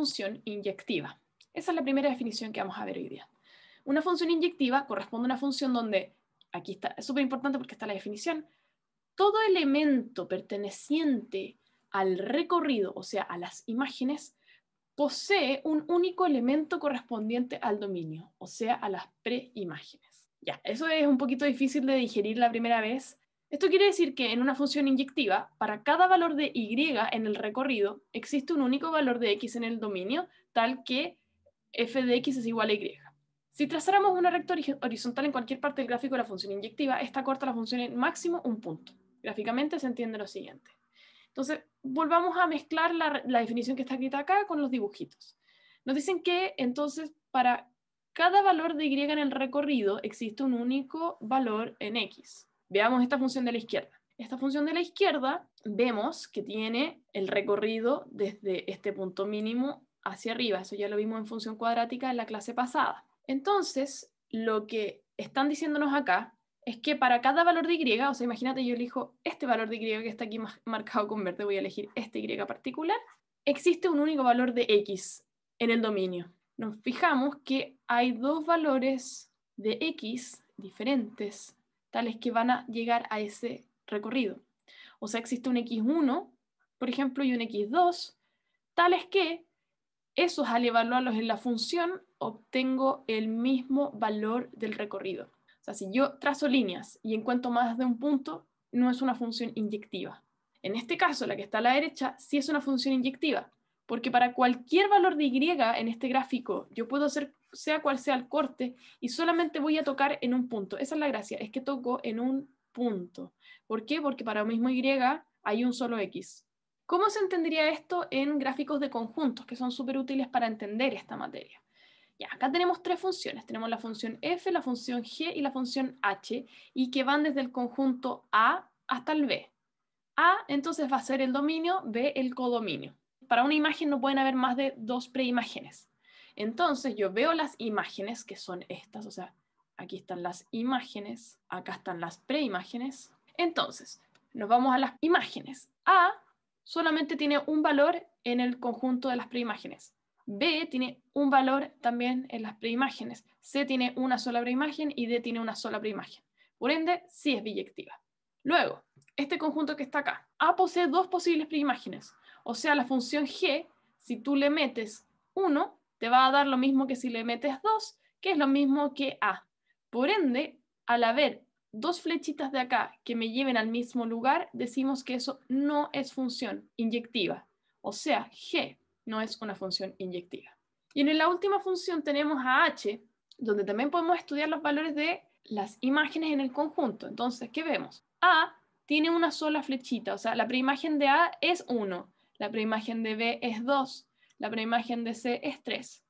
función inyectiva. Esa es la primera definición que vamos a ver hoy día. Una función inyectiva corresponde a una función donde, aquí está, es súper importante porque está la definición, todo elemento perteneciente al recorrido, o sea, a las imágenes, posee un único elemento correspondiente al dominio, o sea, a las preimágenes. Ya, eso es un poquito difícil de digerir la primera vez, esto quiere decir que en una función inyectiva, para cada valor de y en el recorrido, existe un único valor de x en el dominio, tal que f de x es igual a y. Si trazáramos una recta horizontal en cualquier parte del gráfico de la función inyectiva, esta corta la función en máximo un punto. Gráficamente se entiende lo siguiente. Entonces, volvamos a mezclar la, la definición que está escrita acá con los dibujitos. Nos dicen que, entonces, para cada valor de y en el recorrido, existe un único valor en x. Veamos esta función de la izquierda. Esta función de la izquierda vemos que tiene el recorrido desde este punto mínimo hacia arriba. Eso ya lo vimos en función cuadrática en la clase pasada. Entonces, lo que están diciéndonos acá es que para cada valor de y, o sea, imagínate yo elijo este valor de y que está aquí marcado con verde, voy a elegir este y particular, existe un único valor de x en el dominio. Nos fijamos que hay dos valores de x diferentes tales que van a llegar a ese recorrido. O sea, existe un X1, por ejemplo, y un X2, tales que esos al evaluarlos en la función obtengo el mismo valor del recorrido. O sea, si yo trazo líneas y encuentro más de un punto, no es una función inyectiva. En este caso, la que está a la derecha, sí es una función inyectiva, porque para cualquier valor de Y en este gráfico yo puedo hacer sea cual sea el corte y solamente voy a tocar en un punto. Esa es la gracia, es que toco en un punto. ¿Por qué? Porque para un mismo Y hay un solo X. ¿Cómo se entendería esto en gráficos de conjuntos, que son súper útiles para entender esta materia? Ya, acá tenemos tres funciones. Tenemos la función f, la función g y la función h, y que van desde el conjunto A hasta el B. A entonces va a ser el dominio, B el codominio para una imagen no pueden haber más de dos preimágenes. Entonces yo veo las imágenes, que son estas, o sea, aquí están las imágenes, acá están las preimágenes. Entonces, nos vamos a las imágenes. A solamente tiene un valor en el conjunto de las preimágenes. B tiene un valor también en las preimágenes. C tiene una sola preimagen y D tiene una sola preimagen. Por ende, sí es biyectiva. Luego, este conjunto que está acá. A posee dos posibles preimágenes. O sea, la función g, si tú le metes 1, te va a dar lo mismo que si le metes 2, que es lo mismo que a. Por ende, al haber dos flechitas de acá que me lleven al mismo lugar, decimos que eso no es función inyectiva. O sea, g no es una función inyectiva. Y en la última función tenemos a h, donde también podemos estudiar los valores de las imágenes en el conjunto. Entonces, ¿qué vemos? a tiene una sola flechita, o sea, la preimagen de a es 1. La preimagen de B es 2. La preimagen de C es 3.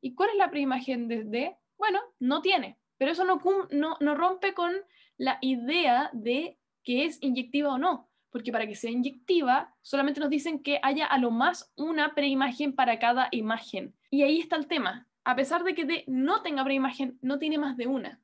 ¿Y cuál es la preimagen de D? Bueno, no tiene. Pero eso no, rompe con la idea de que es inyectiva o no. Porque para que sea inyectiva, solamente nos dicen que haya a lo más una preimagen para cada imagen. Y ahí está el tema. A pesar de que D no tenga preimagen, no tiene más de una.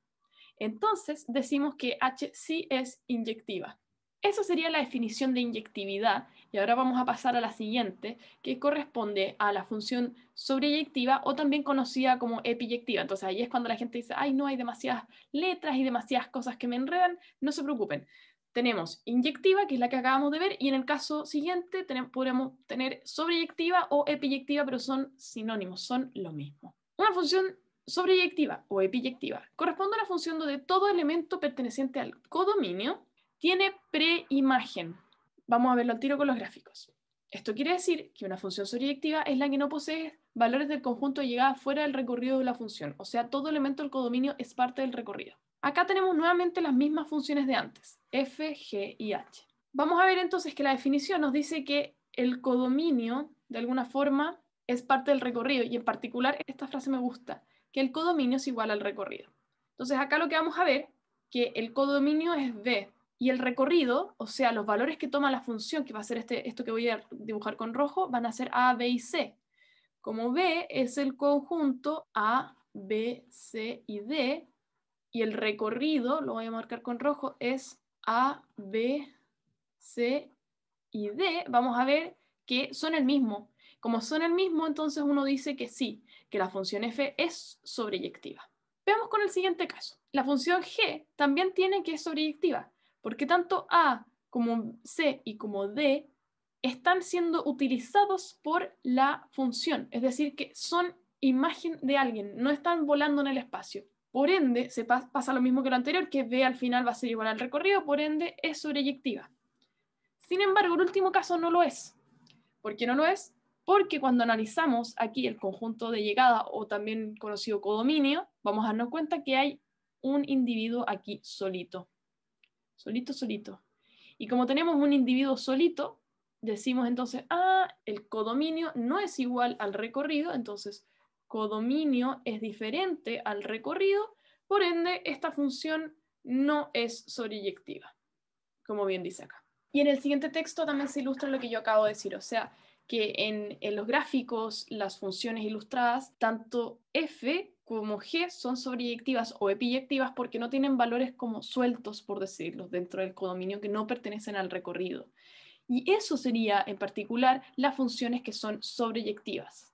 Entonces decimos que H sí es inyectiva. Esa sería la definición de inyectividad y ahora vamos a pasar a la siguiente, que corresponde a la función sobreyectiva o también conocida como epiyectiva. Entonces ahí es cuando la gente dice, ay, no, hay demasiadas letras y demasiadas cosas que me enredan, no se preocupen. Tenemos inyectiva, que es la que acabamos de ver, y en el caso siguiente tenemos, podremos tener sobreyectiva o epiyectiva, pero son sinónimos, son lo mismo. Una función sobreyectiva o epiyectiva corresponde a la función donde todo elemento perteneciente al codominio tiene preimagen. Vamos a verlo al tiro con los gráficos. Esto quiere decir que una función suryectiva es la que no posee valores del conjunto de llegada fuera del recorrido de la función, o sea, todo elemento del codominio es parte del recorrido. Acá tenemos nuevamente las mismas funciones de antes, f, g y h. Vamos a ver entonces que la definición nos dice que el codominio, de alguna forma, es parte del recorrido, y en particular esta frase me gusta, que el codominio es igual al recorrido. Entonces acá lo que vamos a ver, que el codominio es B y el recorrido, o sea, los valores que toma la función, que va a ser este, esto que voy a dibujar con rojo, van a ser A, B y C. Como B es el conjunto A, B, C y D, y el recorrido, lo voy a marcar con rojo, es A, B, C y D, vamos a ver que son el mismo. Como son el mismo, entonces uno dice que sí, que la función f es sobreyectiva. Veamos con el siguiente caso. La función g también tiene que es sobreyectiva porque tanto A como C y como D están siendo utilizados por la función, es decir, que son imagen de alguien, no están volando en el espacio. Por ende, se pasa lo mismo que lo anterior, que B al final va a ser igual al recorrido, por ende es sobreyectiva. Sin embargo, el último caso no lo es. ¿Por qué no lo es? Porque cuando analizamos aquí el conjunto de llegada o también conocido codominio, vamos a darnos cuenta que hay un individuo aquí solito solito, solito. Y como tenemos un individuo solito, decimos entonces, ah, el codominio no es igual al recorrido, entonces codominio es diferente al recorrido, por ende, esta función no es sobreyectiva, como bien dice acá. Y en el siguiente texto también se ilustra lo que yo acabo de decir, o sea, que en, en los gráficos, las funciones ilustradas, tanto f como G son sobreyectivas o epiyectivas porque no tienen valores como sueltos, por decirlo, dentro del codominio que no pertenecen al recorrido. Y eso sería en particular las funciones que son sobreyectivas.